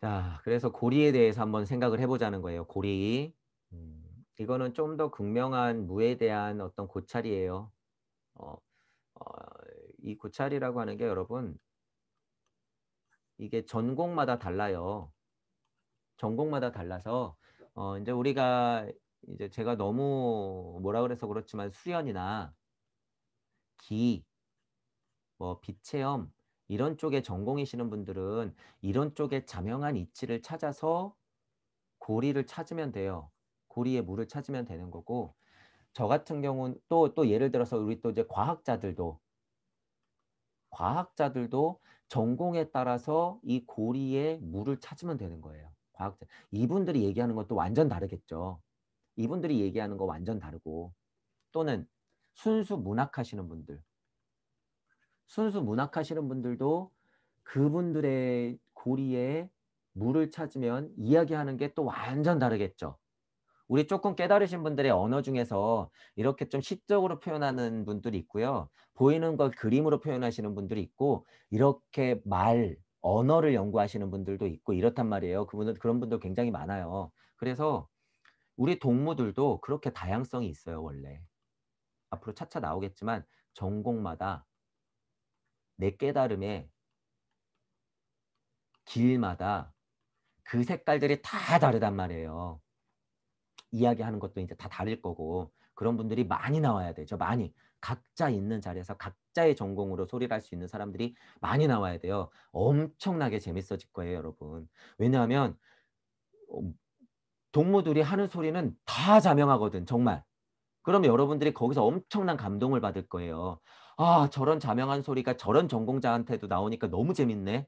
자, 그래서 고리에 대해서 한번 생각을 해보자는 거예요. 고리. 음, 이거는 좀 더 극명한 무에 대한 어떤 고찰이에요. 어, 어, 이 고찰이라고 하는 게 여러분, 이게 전공마다 달라요. 전공마다 달라서, 어, 이제 우리가, 이제 제가 너무 뭐라 그래서 그렇지만 수련이나 기, 뭐, 비체험, 이런 쪽에 전공이시는 분들은 이런 쪽에 자명한 이치를 찾아서 고리를 찾으면 돼요. 고리에 물을 찾으면 되는 거고 저 같은 경우는 또, 또 예를 들어서 우리 또 이제 과학자들도 과학자들도 전공에 따라서 이 고리에 물을 찾으면 되는 거예요. 과학자 이분들이 얘기하는 것도 완전 다르겠죠. 이분들이 얘기하는 거 완전 다르고 또는 순수 문학 하시는 분들 순수 문학하시는 분들도 그분들의 고리에 물을 찾으면 이야기하는 게 또 완전 다르겠죠. 우리 조금 깨달으신 분들의 언어 중에서 이렇게 좀 시적으로 표현하는 분들이 있고요. 보이는 걸 그림으로 표현하시는 분들이 있고 이렇게 말, 언어를 연구하시는 분들도 있고 이렇단 말이에요. 그분들 그런 분들 굉장히 많아요. 그래서 우리 동무들도 그렇게 다양성이 있어요, 원래. 앞으로 차차 나오겠지만 전공마다 내 깨달음의 길마다 그 색깔들이 다 다르단 말이에요. 이야기하는 것도 이제 다 다를 거고 그런 분들이 많이 나와야 되죠. 많이 각자 있는 자리에서 각자의 전공으로 소리를 할 수 있는 사람들이 많이 나와야 돼요. 엄청나게 재밌어질 거예요, 여러분. 왜냐하면 어, 동무들이 하는 소리는 다 자명하거든, 정말. 그럼 여러분들이 거기서 엄청난 감동을 받을 거예요. 아 저런 자명한 소리가 저런 전공자한테도 나오니까 너무 재밌네.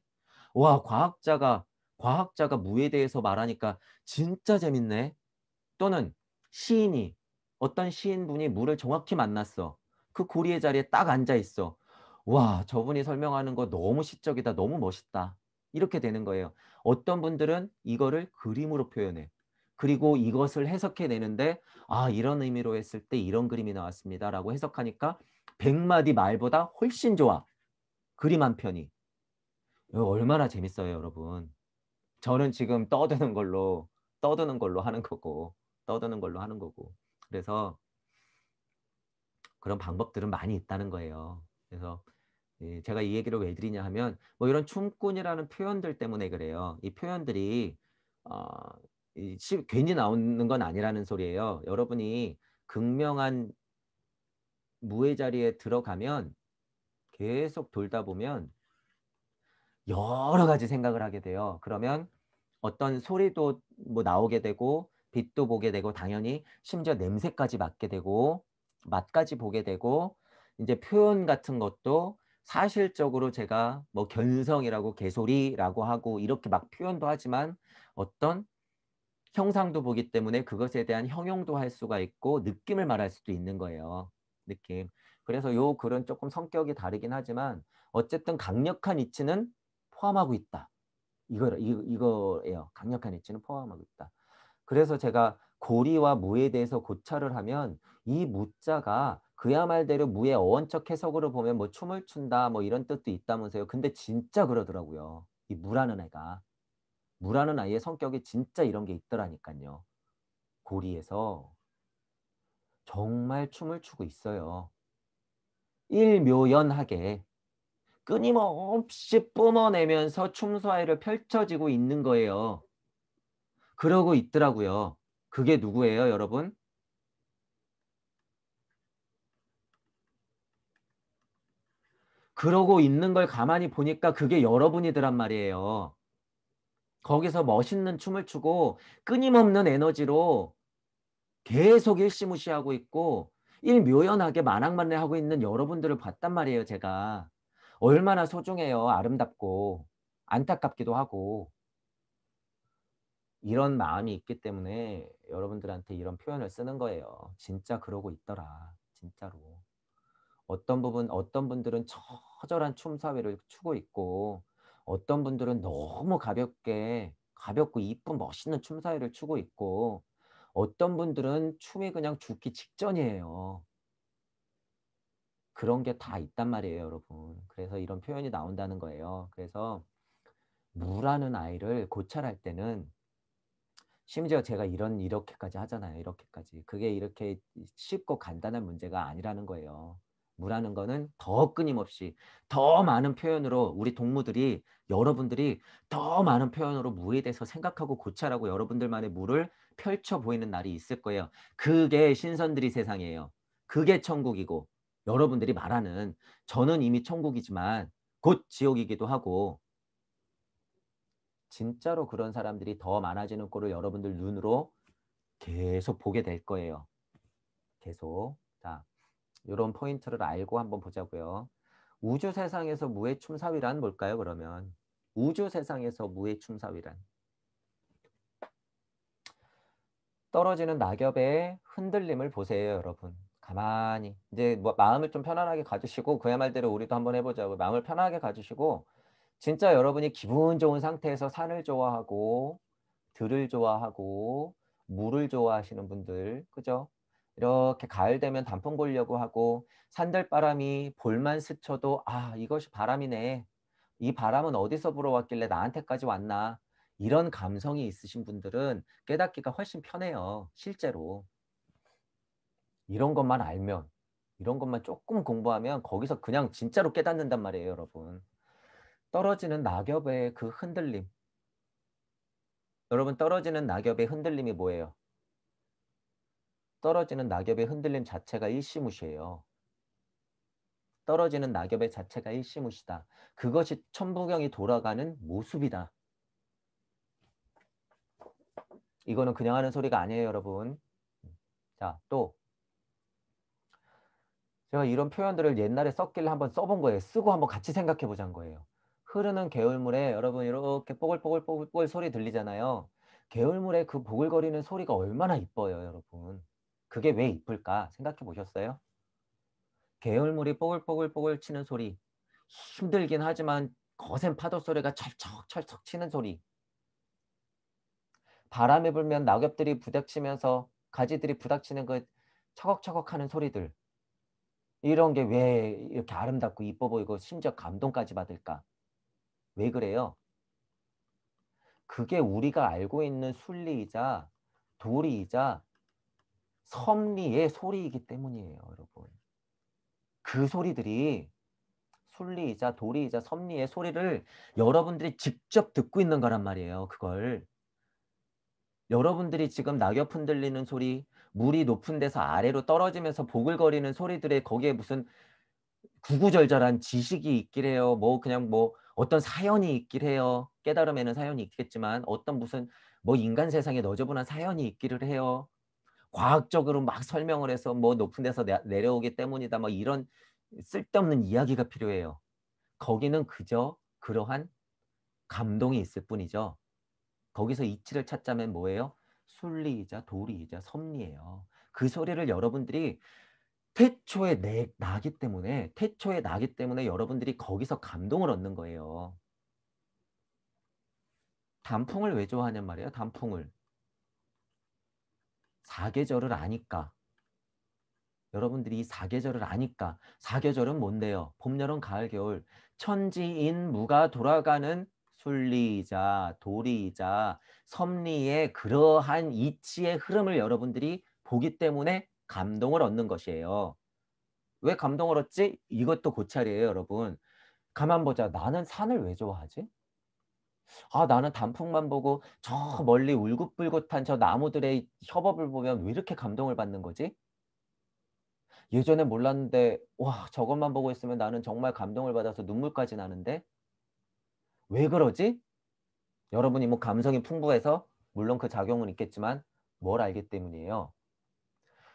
와 과학자가 과학자가 무에 대해서 말하니까 진짜 재밌네. 또는 시인이 어떤 시인분이 무를 정확히 만났어. 그 고리의 자리에 딱 앉아 있어. 와 저분이 설명하는 거 너무 시적이다. 너무 멋있다. 이렇게 되는 거예요. 어떤 분들은 이거를 그림으로 표현해. 그리고 이것을 해석해내는데 아 이런 의미로 했을 때 이런 그림이 나왔습니다라고 해석하니까 백마디 말보다 훨씬 좋아. 그림 한 편이. 어, 얼마나 재밌어요, 여러분. 저는 지금 떠드는 걸로 떠드는 걸로 하는 거고 떠드는 걸로 하는 거고 그래서 그런 방법들은 많이 있다는 거예요. 그래서 예, 제가 이 얘기를 왜 드리냐 하면 뭐 이런 춤꾼이라는 표현들 때문에 그래요. 이 표현들이 어, 이, 시, 괜히 나오는 건 아니라는 소리예요. 여러분이 극명한 무의 자리에 들어가면 계속 돌다 보면 여러 가지 생각을 하게 돼요. 그러면 어떤 소리도 뭐 나오게 되고 빛도 보게 되고 당연히 심지어 냄새까지 맡게 되고 맛까지 보게 되고 이제 표현 같은 것도 사실적으로 제가 뭐 견성이라고 개소리라고 하고 이렇게 막 표현도 하지만 어떤 형상도 보기 때문에 그것에 대한 형용도 할 수가 있고 느낌을 말할 수도 있는 거예요. 느낌. 그래서 요 글은 조금 성격이 다르긴 하지만 어쨌든 강력한 이치는 포함하고 있다. 이거 이거예요. 강력한 이치는 포함하고 있다. 그래서 제가 고리와 무에 대해서 고찰을 하면 이 무자가 그야말대로 무의 어원적 해석으로 보면 뭐 춤을 춘다 뭐 이런 뜻도 있다면서요. 근데 진짜 그러더라고요. 이 무라는 애가 무라는 아이의 성격이 진짜 이런 게 있더라니까요. 고리에서 정말 춤을 추고 있어요. 일묘연하게 끊임없이 뿜어내면서 춤사위를 펼쳐지고 있는 거예요. 그러고 있더라고요. 그게 누구예요, 여러분? 그러고 있는 걸 가만히 보니까 그게 여러분이더란 말이에요. 거기서 멋있는 춤을 추고 끊임없는 에너지로 계속 일시무시하고 있고 일묘연하게 만악만래하고 있는 여러분들을 봤단 말이에요. 제가 얼마나 소중해요. 아름답고 안타깝기도 하고 이런 마음이 있기 때문에 여러분들한테 이런 표현을 쓰는 거예요. 진짜 그러고 있더라. 진짜로. 어떤 부분 어떤 분들은 처절한 춤사위를 추고 있고 어떤 분들은 너무 가볍게 가볍고 이쁜 멋있는 춤사위를 추고 있고 어떤 분들은 춤이 그냥 죽기 직전이에요. 그런 게 다 있단 말이에요, 여러분. 그래서 이런 표현이 나온다는 거예요. 그래서 무라는 아이를 고찰할 때는 심지어 제가 이런 이렇게까지 하잖아요. 이렇게까지. 그게 이렇게 쉽고 간단한 문제가 아니라는 거예요. 무라는 거는 더 끊임없이 더 많은 표현으로 우리 동무들이 여러분들이 더 많은 표현으로 무에 대해서 생각하고 고찰하고 여러분들만의 무를 펼쳐 보이는 날이 있을 거예요. 그게 신선들이 세상이에요. 그게 천국이고 여러분들이 말하는 저는 이미 천국이지만 곧 지옥이기도 하고 진짜로 그런 사람들이 더 많아지는 꼴을 여러분들 눈으로 계속 보게 될 거예요. 계속. 자, 이런 포인트를 알고 한번 보자고요. 우주 세상에서 무의 춤사위란 뭘까요? 그러면 우주 세상에서 무의 춤사위란 떨어지는 낙엽의 흔들림을 보세요, 여러분. 가만히 이제 뭐 마음을 좀 편안하게 가주시고 그야말대로 우리도 한번 해보자고 마음을 편하게 가주시고 진짜 여러분이 기분 좋은 상태에서 산을 좋아하고 들을 좋아하고 물을 좋아하시는 분들 그죠? 이렇게 가을 되면 단풍 보려고 하고 산들바람이 볼만 스쳐도 아 이것이 바람이네 이 바람은 어디서 불어왔길래 나한테까지 왔나 이런 감성이 있으신 분들은 깨닫기가 훨씬 편해요 실제로 이런 것만 알면 이런 것만 조금 공부하면 거기서 그냥 진짜로 깨닫는단 말이에요 여러분 떨어지는 낙엽의 그 흔들림 여러분 떨어지는 낙엽의 흔들림이 뭐예요 떨어지는 낙엽의 흔들림 자체가 일시무시예요. 떨어지는 낙엽의 자체가 일시무시다. 그것이 천부경이 돌아가는 모습이다. 이거는 그냥 하는 소리가 아니에요, 여러분. 자, 또 제가 이런 표현들을 옛날에 썼길래 한번 써본 거예요. 쓰고 한번 같이 생각해 보자는 거예요. 흐르는 개울물에 여러분 이렇게 뽀글뽀글뽀글 소리 들리잖아요. 개울물에 그 보글거리는 소리가 얼마나 이뻐요, 여러분. 그게 왜 이쁠까 생각해 보셨어요? 개울물이 뽀글뽀글뽀글 치는 소리, 힘들긴 하지만 거센 파도 소리가 철척철척 치는 소리, 바람이 불면 낙엽들이 부닥치면서 가지들이 부닥치는 그 차걱차걱 하는 소리들 이런 게 왜 이렇게 아름답고 이뻐 보이고 심지어 감동까지 받을까? 왜 그래요? 그게 우리가 알고 있는 순리이자 도리이자 섭리의 소리이기 때문이에요, 여러분. 그 소리들이 순리이자 도리이자 섭리의 소리를 여러분들이 직접 듣고 있는 거란 말이에요. 그걸 여러분들이 지금 낙엽 흔들리는 소리, 물이 높은 데서 아래로 떨어지면서 보글거리는 소리들에 거기에 무슨 구구절절한 지식이 있기래요. 뭐 그냥 뭐 어떤 사연이 있기래요. 깨달음에는 사연이 있겠지만 어떤 무슨 뭐 인간 세상에 너저분한 사연이 있기를 해요. 과학적으로 막 설명을 해서 뭐 높은 데서 내, 내려오기 때문이다 뭐 이런 쓸데없는 이야기가 필요해요. 거기는 그저 그러한 감동이 있을 뿐이죠. 거기서 이치를 찾자면 뭐예요? 순리이자 도리이자 섭리예요. 그 소리를 여러분들이 태초에 내, 나기 때문에 태초에 나기 때문에 여러분들이 거기서 감동을 얻는 거예요. 단풍을 왜 좋아하냔 말이에요. 단풍을. 사계절을 아니까 여러분들이 이 사계절을 아니까 사계절은 뭔데요? 봄, 여름, 가을, 겨울 천지인 무가 돌아가는 순리이자 도리이자 섭리의 그러한 이치의 흐름을 여러분들이 보기 때문에 감동을 얻는 것이에요. 왜 감동을 얻지? 이것도 고찰이에요, 그 여러분. 가만 보자. 나는 산을 왜 좋아하지? 아, 나는 단풍만 보고 저 멀리 울긋불긋한 저 나무들의 협업을 보면 왜 이렇게 감동을 받는 거지? 예전에 몰랐는데 와, 저것만 보고 있으면 나는 정말 감동을 받아서 눈물까지 나는데 왜 그러지? 여러분이 뭐 감성이 풍부해서 물론 그 작용은 있겠지만 뭘 알기 때문이에요.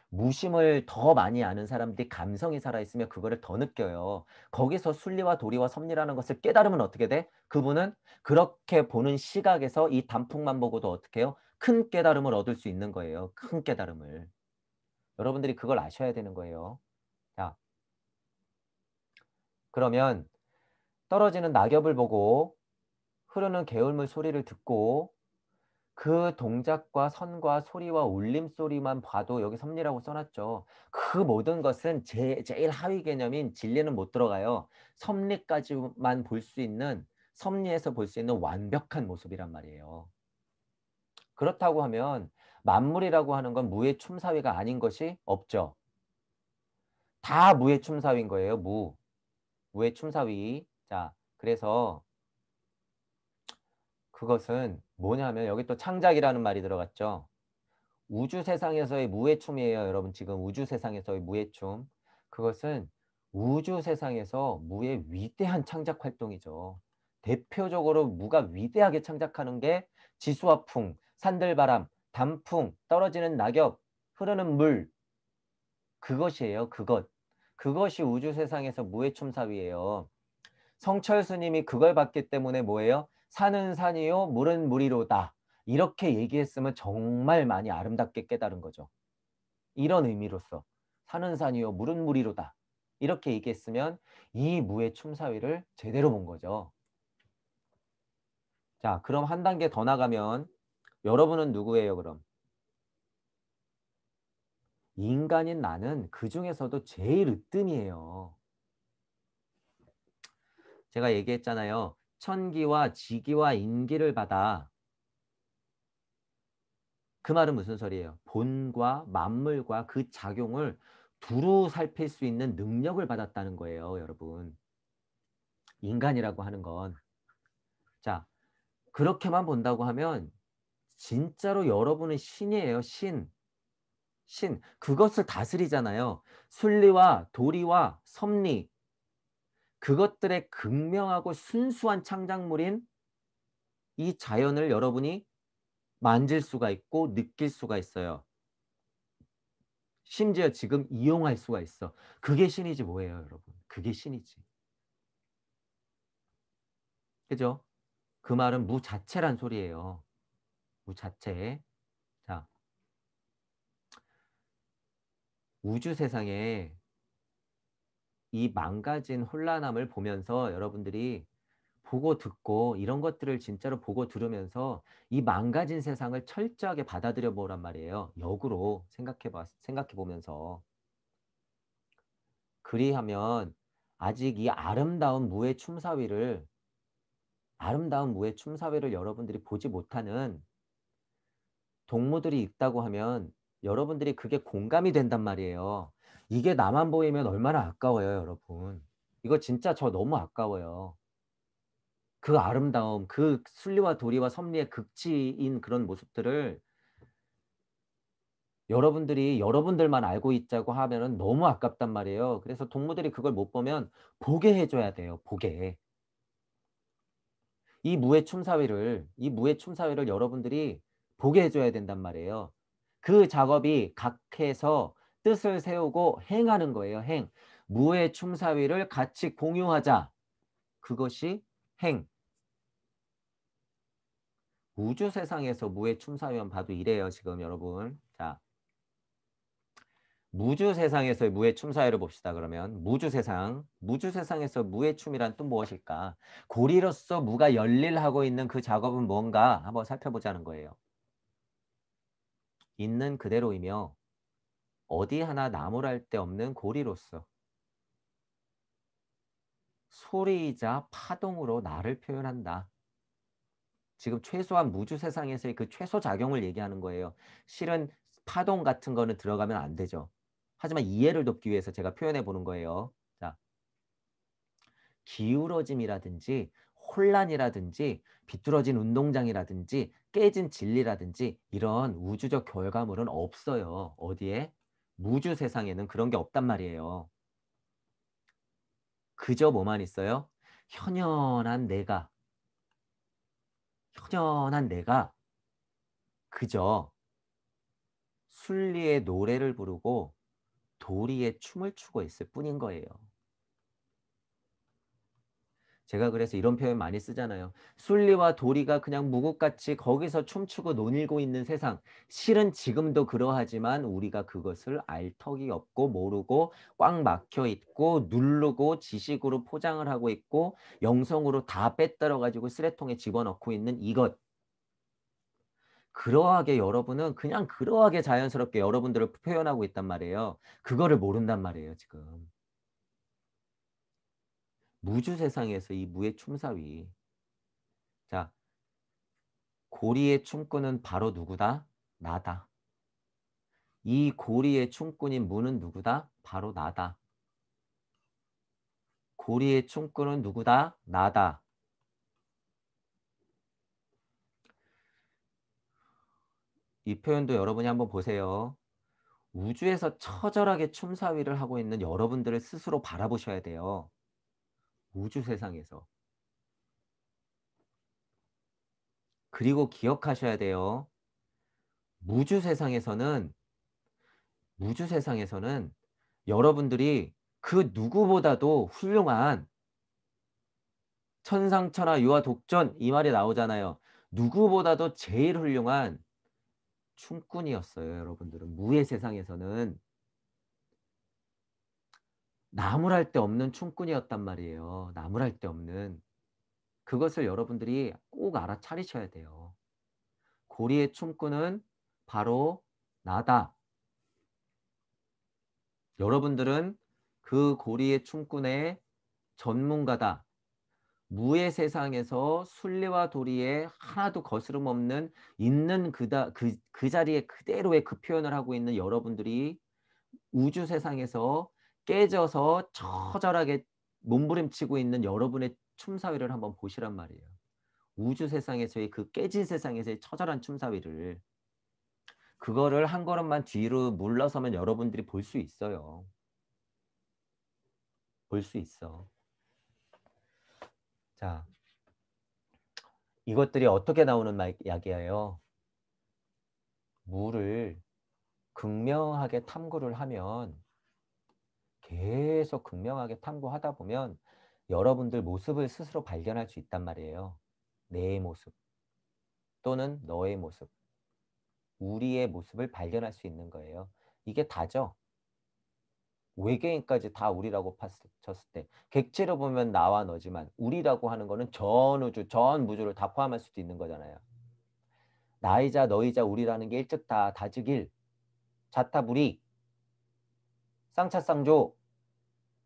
무심을 더 많이 아는 사람들이 감성이 살아있으면 그거를 더 느껴요. 거기서 순리와 도리와 섭리라는 것을 깨달으면 어떻게 돼? 그분은 그렇게 보는 시각에서 이 단풍만 보고도 어떻게 해요? 큰 깨달음을 얻을 수 있는 거예요. 큰 깨달음을. 여러분들이 그걸 아셔야 되는 거예요. 자, 그러면 떨어지는 낙엽을 보고 흐르는 개울물 소리를 듣고 그 동작과 선과 소리와 울림소리만 봐도 여기 섭리라고 써놨죠. 그 모든 것은 제, 제일 하위 개념인 진리는 못 들어가요. 섭리까지만 볼 수 있는 섭리에서 볼 수 있는 완벽한 모습이란 말이에요. 그렇다고 하면 만물이라고 하는 건 무의 춤사위가 아닌 것이 없죠. 다 무의 춤사위인 거예요. 무. 무의 춤사위. 자, 그래서 그것은 뭐냐면 여기 또 창작이라는 말이 들어갔죠. 우주 세상에서의 무해춤이에요. 여러분 지금 우주 세상에서의 무해춤. 그것은 우주 세상에서 무의 위대한 창작 활동이죠. 대표적으로 무가 위대하게 창작하는 게 지수화풍, 산들바람, 단풍, 떨어지는 낙엽, 흐르는 물. 그것이에요. 그것. 그것이 우주 세상에서 무의 춤사위예요. 성철 스님이 그걸 봤기 때문에 뭐예요? 산은 산이요 물은 물이로다 이렇게 얘기했으면 정말 많이 아름답게 깨달은 거죠. 이런 의미로서 산은 산이요 물은 물이로다 이렇게 얘기했으면 이 무의 춤사위를 제대로 본 거죠. 자 그럼 한 단계 더 나가면 여러분은 누구예요 그럼? 인간인 나는 그 중에서도 제일 으뜸이에요. 제가 얘기했잖아요. 천기와 지기와 인기를 받아 그 말은 무슨 소리예요? 본과 만물과 그 작용을 두루 살필 수 있는 능력을 받았다는 거예요, 여러분. 인간이라고 하는 건. 자, 그렇게만 본다고 하면 진짜로 여러분은 신이에요, 신. 신. 그것을 다스리잖아요. 순리와 도리와 섭리, 그것들의 극명하고 순수한 창작물인 이 자연을 여러분이 만질 수가 있고 느낄 수가 있어요. 심지어 지금 이용할 수가 있어. 그게 신이지 뭐예요, 여러분. 그게 신이지. 그죠? 그 말은 무자체란 소리예요. 무자체. 자, 우주 세상에 이 망가진 혼란함을 보면서 여러분들이 보고 듣고 이런 것들을 진짜로 보고 들으면서 이 망가진 세상을 철저하게 받아들여 보란 말이에요. 역으로 생각해 봐 생각해 보면서 그리하면 아직 이 아름다운 무의 춤사위를 아름다운 무의 춤사위를 여러분들이 보지 못하는 동무들이 있다고 하면 여러분들이 그게 공감이 된단 말이에요. 이게 나만 보이면 얼마나 아까워요, 여러분. 이거 진짜 저 너무 아까워요. 그 아름다움, 그 순리와 도리와 섭리의 극치인 그런 모습들을 여러분들이 여러분들만 알고 있자고 하면은 너무 아깝단 말이에요. 그래서 동무들이 그걸 못 보면 보게 해줘야 돼요. 보게. 이 무의 춤사위를 이 무의 춤사위를 여러분들이 보게 해줘야 된단 말이에요. 그 작업이 각해서 뜻을 세우고 행하는 거예요. 행. 무의 충사위를 같이 공유하자. 그것이 행. 우주 세상에서 무의 충사위만 봐도 이래요. 지금 여러분. 자. 무주 세상에서 무의 춤사위를 봅시다. 그러면 무주 세상, 무주 세상에서 무의 춤이란 또 무엇일까? 고리로서 무가 열릴하고 있는 그 작업은 뭔가 한번 살펴보자는 거예요. 있는 그대로이며 어디 하나 나무랄 데 없는 고리로서 소리이자 파동으로 나를 표현한다. 지금 최소한 무주 세상에서의 그 최소 작용을 얘기하는 거예요. 실은 파동 같은 거는 들어가면 안 되죠. 하지만 이해를 돕기 위해서 제가 표현해 보는 거예요. 자, 기울어짐이라든지 혼란이라든지 비뚤어진 운동장이라든지 깨진 진리라든지 이런 우주적 결과물은 없어요. 어디에? 무주 세상에는 그런 게 없단 말이에요. 그저 뭐만 있어요? 현연한 내가 현연한 내가 그저 순리의 노래를 부르고 도리의 춤을 추고 있을 뿐인 거예요. 제가 그래서 이런 표현 많이 쓰잖아요. 순리와 도리가 그냥 무국같이 거기서 춤추고 논일고 있는 세상. 실은 지금도 그러하지만 우리가 그것을 알 턱이 없고 모르고 꽉 막혀 있고 누르고 지식으로 포장을 하고 있고 영성으로 다 빼떨어 가지고 쓰레통에 집어넣고 있는 이것. 그러하게 여러분은 그냥 그러하게 자연스럽게 여러분들을 표현하고 있단 말이에요. 그거를 모른단 말이에요, 지금. 무주 세상에서 이 무의 춤사위. 자, 고리의 춤꾼은 바로 누구다? 나다. 이 고리의 춤꾼인 무는 누구다? 바로 나다. 고리의 춤꾼은 누구다? 나다. 이 표현도 여러분이 한번 보세요. 우주에서 처절하게 춤사위를 하고 있는 여러분들을 스스로 바라보셔야 돼요. 우주 세상에서. 그리고 기억하셔야 돼요. 무주 세상에서는 무주 세상에서는 여러분들이 그 누구보다도 훌륭한 천상천하 유아 독전 이 말이 나오잖아요. 누구보다도 제일 훌륭한 춤꾼이었어요. 여러분들은 무의 세상에서는 나무랄 데 없는 춤꾼이었단 말이에요. 나무랄 데 없는. 그것을 여러분들이 꼭 알아차리셔야 돼요. 고리의 춤꾼은 바로 나다. 여러분들은 그 고리의 춤꾼의 전문가다. 무의 세상에서 순리와 도리에 하나도 거스름 없는 있는 그다, 그, 그 자리에 그대로의 그 표현을 하고 있는 여러분들이 우주 세상에서 깨져서 처절하게 몸부림치고 있는 여러분의 춤사위를 한번 보시란 말이에요. 우주 세상에서의 그 깨진 세상에서의 처절한 춤사위를 그거를 한 걸음만 뒤로 물러서면 여러분들이 볼 수 있어요. 볼 수 있어. 자, 이것들이 어떻게 나오는 약이에요? 물을 극명하게 탐구를 하면 계속 극명하게 탐구하다 보면 여러분들 모습을 스스로 발견할 수 있단 말이에요. 내 모습 또는 너의 모습, 우리의 모습을 발견할 수 있는 거예요. 이게 다죠. 외계인까지 다 우리라고 쳤을 때 객체로 보면 나와 너지만 우리라고 하는 거는 전 우주, 전 무주를 다 포함할 수도 있는 거잖아요. 나이자 너이자 우리라는 게 일찍 다 다지길 자타부리 쌍차쌍조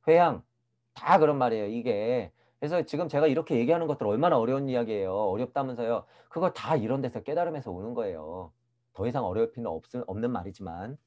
회향다 그런 말이에요. 이게 그래서 지금 제가 이렇게 얘기하는 것들 얼마나 어려운 이야기예요. 어렵다면서요. 그거 다 이런 데서 깨달음에서 오는 거예요. 더 이상 어려울 필요는 없, 없는 말이지만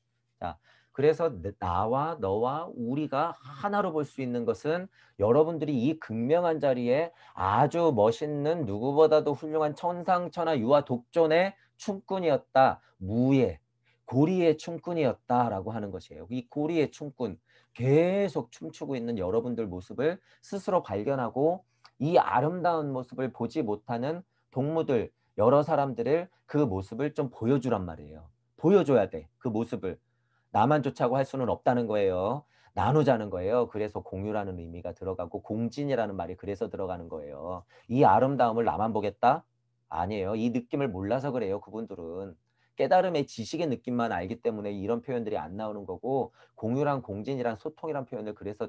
자 그래서 나와 너와 우리가 하나로 볼 수 있는 것은 여러분들이 이 극명한 자리에 아주 멋있는 누구보다도 훌륭한 천상천하 유아 독존의 춤꾼이었다. 무예 고리의 춤꾼이었다라고 하는 것이에요. 이 고리의 춤꾼 계속 춤추고 있는 여러분들 모습을 스스로 발견하고 이 아름다운 모습을 보지 못하는 동무들 여러 사람들을 그 모습을 좀 보여주란 말이에요. 보여줘야 돼. 그 모습을 나만 좋자고 할 수는 없다는 거예요. 나누자는 거예요. 그래서 공유라는 의미가 들어가고 공진이라는 말이 그래서 들어가는 거예요. 이 아름다움을 나만 보겠다? 아니에요. 이 느낌을 몰라서 그래요. 그분들은 깨달음의 지식의 느낌만 알기 때문에 이런 표현들이 안 나오는 거고 공유랑 공진이란 소통이란 표현을 그래서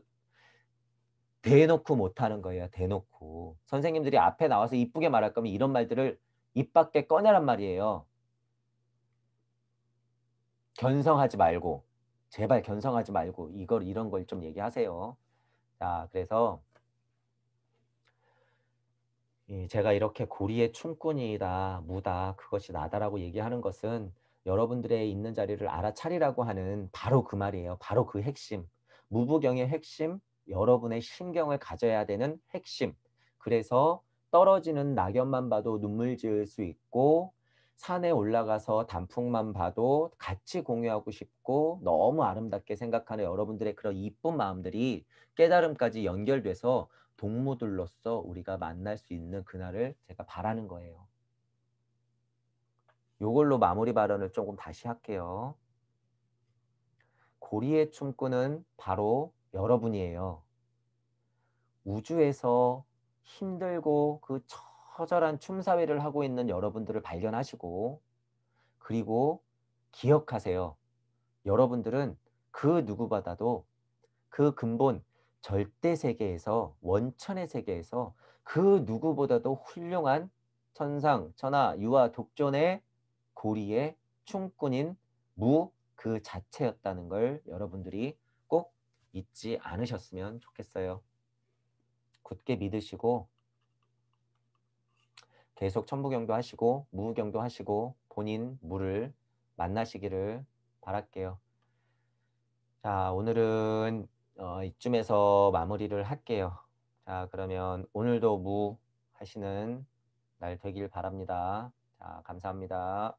대놓고 못하는 거예요. 대놓고. 선생님들이 앞에 나와서 이쁘게 말할 거면 이런 말들을 입 밖에 꺼내란 말이에요. 견성하지 말고 제발 견성하지 말고 이걸 이런 걸 좀 얘기하세요. 자, 그래서 예, 제가 이렇게 고리의 춤꾼이다, 무다, 그것이 나다라고 얘기하는 것은 여러분들의 있는 자리를 알아차리라고 하는 바로 그 말이에요. 바로 그 핵심. 무부경의 핵심, 여러분의 신경을 가져야 되는 핵심. 그래서 떨어지는 낙엽만 봐도 눈물 지을 수 있고 산에 올라가서 단풍만 봐도 같이 공유하고 싶고 너무 아름답게 생각하는 여러분들의 그런 이쁜 마음들이 깨달음까지 연결돼서 동무들로서 우리가 만날 수 있는 그날을 제가 바라는 거예요. 요걸로 마무리 발언을 조금 다시 할게요. 고리의 춤꾼은 바로 여러분이에요. 우주에서 힘들고 그 처절한 춤사위를 하고 있는 여러분들을 발견하시고 그리고 기억하세요. 여러분들은 그 누구보다도 그 근본 절대 세계에서 원천의 세계에서 그 누구보다도 훌륭한 천상, 천하, 유아, 독존의 고리의 충꾼인무 그 자체였다는 걸 여러분들이 꼭 잊지 않으셨으면 좋겠어요. 굳게 믿으시고 계속 천부경도 하시고 무경도 하시고 본인 무를 만나시기를 바랄게요. 자, 오늘은 어, 이쯤에서 마무리를 할게요. 자, 그러면 오늘도 무 하시는 날 되길 바랍니다. 자, 감사합니다.